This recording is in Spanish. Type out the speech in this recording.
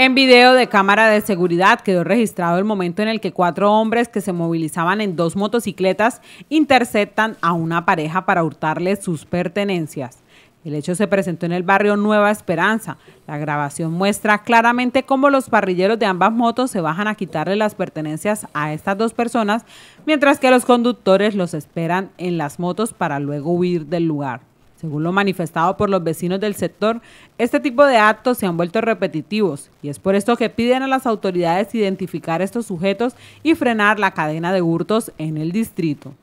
En video de cámara de seguridad quedó registrado el momento en el que cuatro hombres que se movilizaban en dos motocicletas interceptan a una pareja para hurtarle sus pertenencias. El hecho se presentó en el barrio Nueva Esperanza. La grabación muestra claramente cómo los parrilleros de ambas motos se bajan a quitarle las pertenencias a estas dos personas, mientras que los conductores los esperan en las motos para luego huir del lugar. Según lo manifestado por los vecinos del sector, este tipo de actos se han vuelto repetitivos y es por esto que piden a las autoridades identificar estos sujetos y frenar la cadena de hurtos en el distrito.